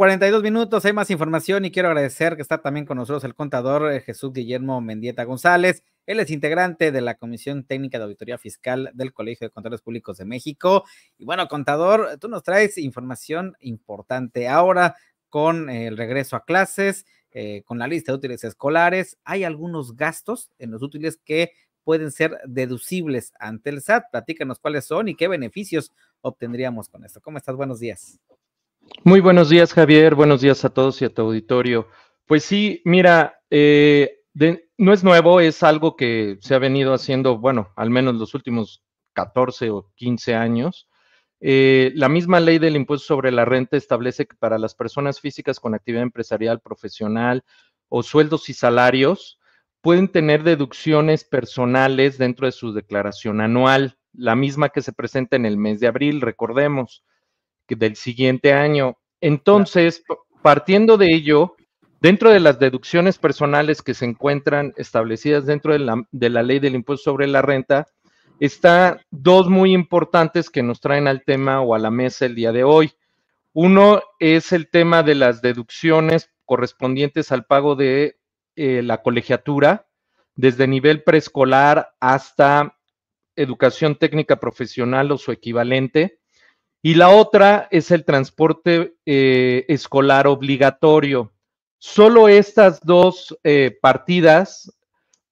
42 minutos, hay más información y quiero agradecer que está también con nosotros el contador eh, Jesús Guillermo Mendieta González. Él es integrante de la Comisión Técnica de Auditoría Fiscal del Colegio de Contadores Públicos de México. Y bueno, contador, tú nos traes información importante ahora con el regreso a clases, eh, con la lista de útiles escolares. Hay algunos gastos en los útiles que pueden ser deducibles ante el SAT. Platícanos cuáles son y qué beneficios obtendríamos con esto. ¿Cómo estás? Buenos días. Muy buenos días, Javier. Buenos días a todos y a tu auditorio. Pues sí, mira, eh, no es nuevo, es algo que se ha venido haciendo, bueno, al menos los últimos 14 o 15 años. Eh, la misma ley del impuesto sobre la renta establece que para las personas físicas con actividad empresarial, profesional o sueldos y salarios, pueden tener deducciones personales dentro de su declaración anual, la misma que se presenta en el mes de abril, recordemos del siguiente año. Entonces, partiendo de ello, dentro de las deducciones personales que se encuentran establecidas dentro de la, de la ley del impuesto sobre la renta, están dos muy importantes que nos traen al tema o a la mesa el día de hoy. Uno es el tema de las deducciones correspondientes al pago de eh, la colegiatura, desde nivel preescolar hasta educación técnica profesional o su equivalente. Y la otra es el transporte eh, escolar obligatorio. Solo estas dos eh, partidas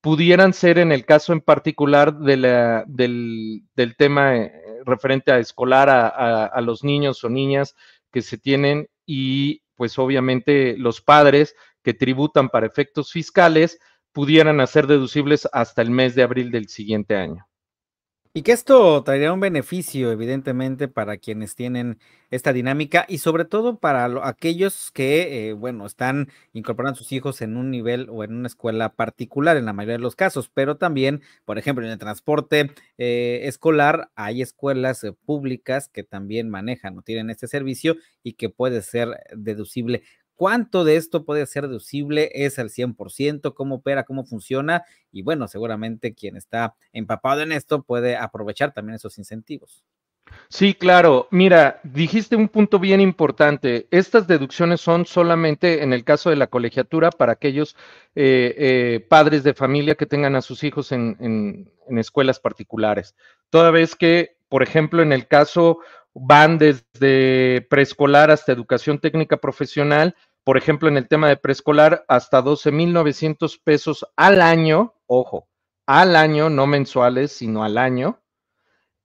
pudieran ser en el caso en particular del, tema eh, referente a escolar, a los niños o niñas que se tienen y pues obviamente los padres que tributan para efectos fiscales pudieran hacer deducibles hasta el mes de abril del siguiente año. Y que esto traería un beneficio, evidentemente, para quienes tienen esta dinámica y sobre todo para aquellos que, eh, bueno, están incorporando a sus hijos en un nivel o en una escuela particular en la mayoría de los casos, pero también, por ejemplo, en el transporte eh, escolar hay escuelas eh, públicas que también manejan o tienen este servicio y que puede ser deducible cuánto de esto puede ser deducible, es al 100%, cómo opera, cómo funciona y bueno, seguramente quien está empapado en esto puede aprovechar también esos incentivos. Sí, claro. Mira, dijiste un punto bien importante. Estas deducciones son solamente en el caso de la colegiatura para aquellos eh, eh, padres de familia que tengan a sus hijos en escuelas particulares. Toda vez que, por ejemplo, en el caso van desde preescolar hasta educación técnica profesional, por ejemplo, en el tema de preescolar, hasta 12.900 pesos al año, ojo, al año, no mensuales, sino al año.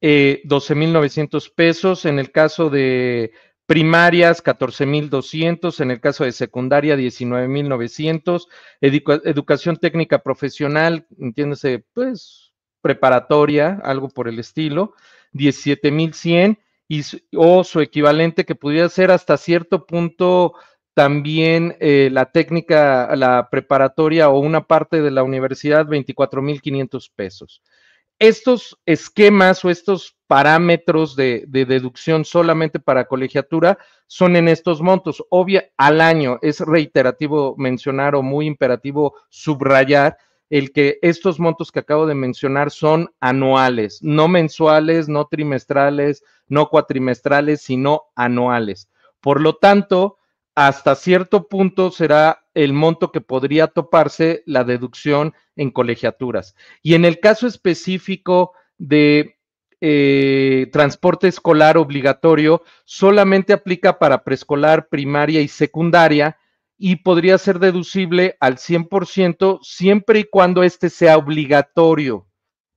12.900 eh, pesos en el caso de primarias 14.200, en el caso de secundaria 19.900, educación técnica profesional, entiéndase, pues preparatoria, algo por el estilo, 17.100 o su equivalente que pudiera ser hasta cierto punto también eh, la técnica, la preparatoria o una parte de la universidad, 24.500 pesos. Estos esquemas o estos parámetros de, de, deducción solamente para colegiatura son en estos montos. Obvia, al año es reiterativo mencionar o muy imperativo subrayar el que estos montos que acabo de mencionar son anuales, no mensuales, no trimestrales, no cuatrimestrales, sino anuales. Por lo tanto, hasta cierto punto será el monto que podría toparse la deducción en colegiaturas. Y en el caso específico de eh, transporte escolar obligatorio, solamente aplica para preescolar, primaria y secundaria y podría ser deducible al 100% siempre y cuando este sea obligatorio.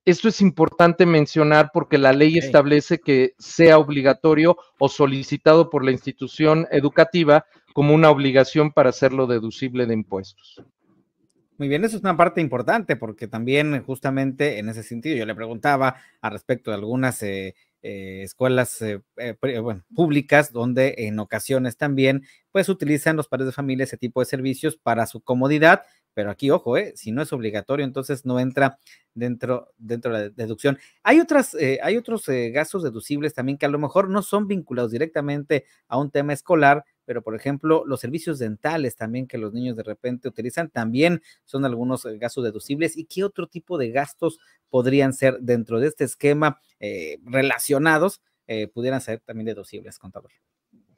Esto es importante mencionar porque la ley establece que sea obligatorio o solicitado por la institución educativa como una obligación para hacerlo deducible de impuestos. Muy bien, eso es una parte importante porque también justamente en ese sentido yo le preguntaba a respecto de algunas eh, eh, escuelas eh, públicas donde en ocasiones también pues utilizan los padres de familia ese tipo de servicios para su comodidad pero aquí, ojo, eh, si no es obligatorio, entonces no entra dentro, de la deducción. Hay, otras, eh, hay otros eh, gastos deducibles también que a lo mejor no son vinculados directamente a un tema escolar, pero por ejemplo, los servicios dentales también que los niños de repente utilizan, también son algunos gastos deducibles. ¿Y qué otro tipo de gastos podrían ser dentro de este esquema relacionados, pudieran ser también deducibles, contador?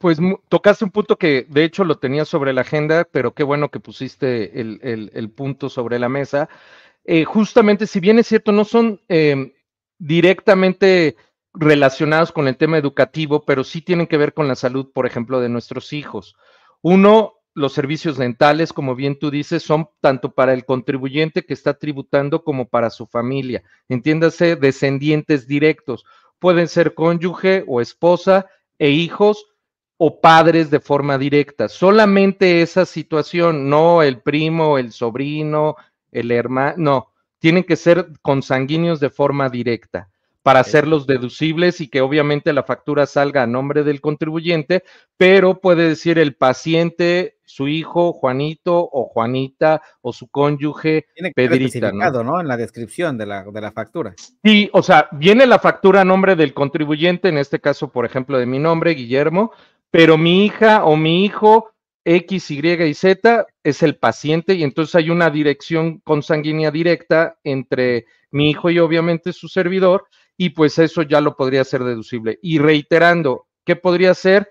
Pues tocaste un punto que de hecho lo tenía sobre la agenda, pero qué bueno que pusiste el, punto sobre la mesa. Eh, justamente, si bien es cierto, no son eh, directamente relacionados con el tema educativo, pero sí tienen que ver con la salud, por ejemplo, de nuestros hijos. Uno, los servicios dentales, como bien tú dices, son tanto para el contribuyente que está tributando como para su familia. Entiéndase, descendientes directos. Pueden ser cónyuge o esposa e hijos o padres de forma directa. Solamente esa situación, no el primo, el sobrino, el hermano, no, tienen que ser consanguíneos de forma directa para hacerlos deducibles y que obviamente la factura salga a nombre del contribuyente, pero puede decir el paciente, su hijo, Juanito o Juanita o su cónyuge, Tiene que ¿no? En la descripción de la, de la factura. Sí, o sea, viene la factura a nombre del contribuyente, en este caso, por ejemplo, de mi nombre, Guillermo, pero mi hija o mi hijo X, Y y Z es el paciente y entonces hay una dirección consanguínea directa entre mi hijo y obviamente su servidor y pues eso ya lo podría ser deducible. Y reiterando, ¿qué podría ser?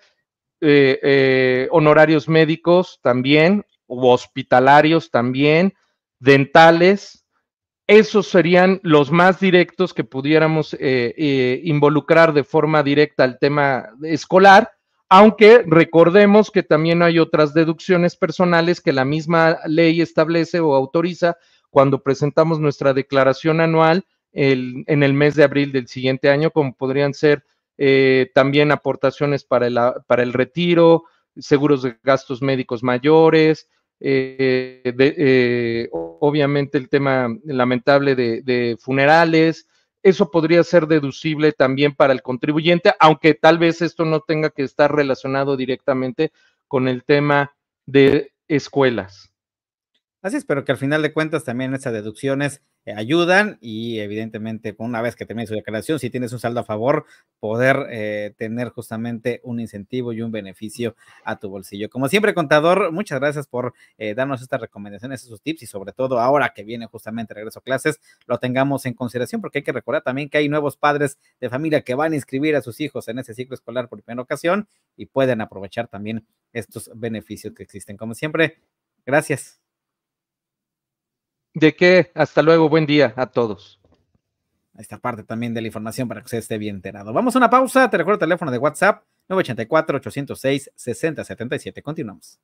Eh, eh, honorarios médicos también, o hospitalarios también, dentales. Esos serían los más directos que pudiéramos eh, involucrar de forma directa al tema escolar aunque recordemos que también hay otras deducciones personales que la misma ley establece o autoriza cuando presentamos nuestra declaración anual en el mes de abril del siguiente año, como podrían ser eh, también aportaciones para el, para el retiro, seguros de gastos médicos mayores, eh, eh, obviamente el tema lamentable de funerales, eso podría ser deducible también para el contribuyente, aunque tal vez esto no tenga que estar relacionado directamente con el tema de escuelas. Así es, pero que al final de cuentas también esas deducciones eh, ayudan y evidentemente pues, una vez que termines su declaración, si tienes un saldo a favor, poder eh, tener justamente un incentivo y un beneficio a tu bolsillo. Como siempre, contador, muchas gracias por eh, darnos estas recomendaciones, esos tips y sobre todo ahora que viene justamente regreso a clases, lo tengamos en consideración porque hay que recordar también que hay nuevos padres de familia que van a inscribir a sus hijos en ese ciclo escolar por primera ocasión y pueden aprovechar también estos beneficios que existen. Como siempre, gracias. De qué, hasta luego, buen día a todos. Esta parte también de la información para que usted esté bien enterado. Vamos a una pausa, te recuerdo el teléfono de WhatsApp 984-806-6077. Continuamos.